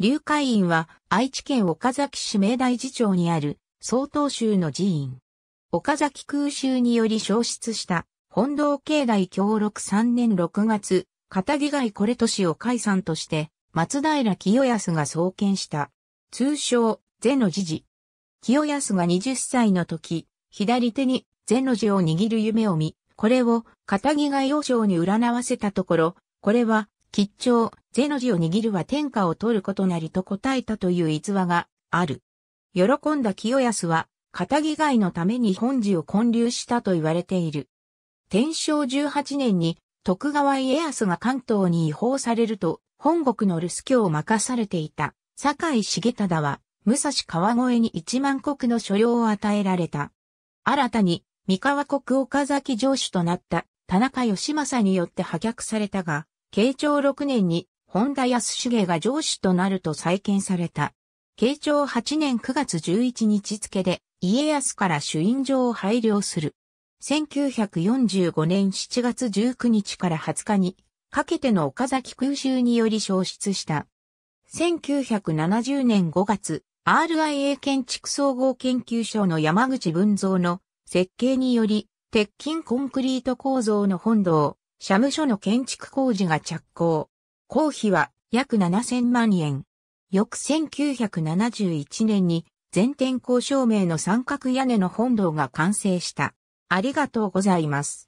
龍海院は愛知県岡崎市明大寺町にある曹洞宗の寺院。岡崎空襲により消失した本堂境内協力3年6月、片木外これ都市を解散として松平清康が創建した。通称、ゼの寺寺。清康が20歳の時、左手にゼの字を握る夢を見、これを片木外王将に占わせたところ、これは吉兆、ゼの字を握るは天下を取ることなりと答えたという逸話がある。喜んだ清康は、片木外のために本寺を建立したと言われている。天正18年に徳川家康が関東に違法されると、本国の留守居を任されていた、堺重忠は、武蔵川越に一万国の所領を与えられた。新たに、三河国岡崎城主となった田中義政によって破却されたが、慶長6年に本田康重が上司となると再建された。慶長8年9月11日付で家康から主院場を配慮する。1945年7月19日から20日にかけての岡崎空襲により消失した。1970年5月、RIA 建築総合研究所の山口文蔵の設計により、鉄筋コンクリート構造の本堂、社務所の建築工事が着工。工費は約7000万円。翌1971年に全天候照明の三角屋根の本堂が完成した。ありがとうございます。